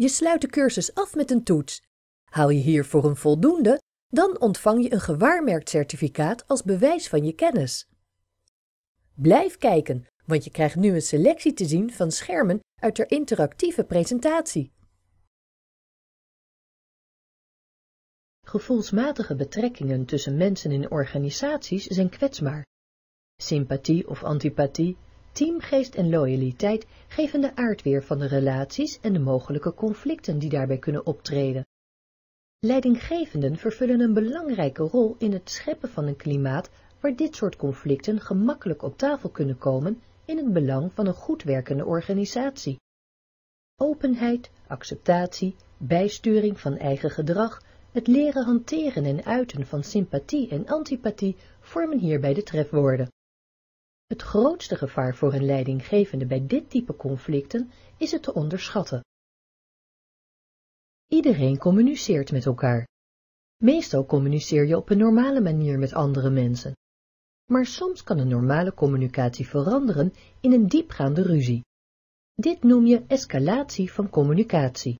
Je sluit de cursus af met een toets. Haal je hiervoor een voldoende, dan ontvang je een gewaarmerkt certificaat als bewijs van je kennis. Blijf kijken, want je krijgt nu een selectie te zien van schermen uit de interactieve presentatie. Gevoelsmatige betrekkingen tussen mensen in organisaties zijn kwetsbaar. Sympathie of antipathie, Teamgeest en loyaliteit geven de aardweer van de relaties en de mogelijke conflicten die daarbij kunnen optreden. Leidinggevenden vervullen een belangrijke rol in het scheppen van een klimaat waar dit soort conflicten gemakkelijk op tafel kunnen komen in het belang van een goed werkende organisatie. Openheid, acceptatie, bijsturing van eigen gedrag, het leren hanteren en uiten van sympathie en antipathie vormen hierbij de trefwoorden. Het grootste gevaar voor een leidinggevende bij dit type conflicten is het te onderschatten. Iedereen communiceert met elkaar. Meestal communiceer je op een normale manier met andere mensen. Maar soms kan een normale communicatie veranderen in een diepgaande ruzie. Dit noem je escalatie van communicatie.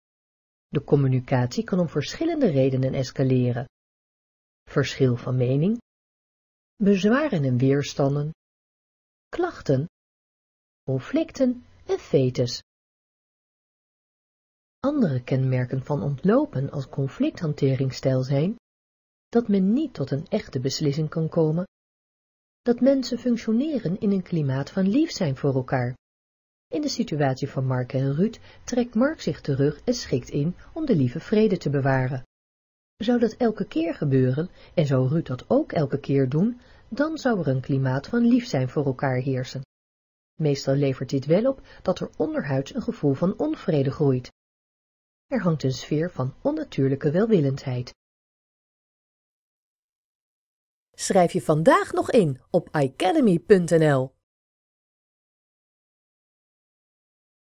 De communicatie kan om verschillende redenen escaleren. Verschil van mening, bezwaren en weerstanden, klachten, conflicten en fetes. Andere kenmerken van ontlopen als conflicthanteringsstijl zijn dat men niet tot een echte beslissing kan komen, dat mensen functioneren in een klimaat van lief zijn voor elkaar. In de situatie van Mark en Ruud trekt Mark zich terug en schikt in om de lieve vrede te bewaren. Zou dat elke keer gebeuren, en zou Ruud dat ook elke keer doen, dan zou er een klimaat van lief zijn voor elkaar heersen. Meestal levert dit wel op dat er onderhuids een gevoel van onvrede groeit. Er hangt een sfeer van onnatuurlijke welwillendheid. Schrijf je vandaag nog in op academy.nl.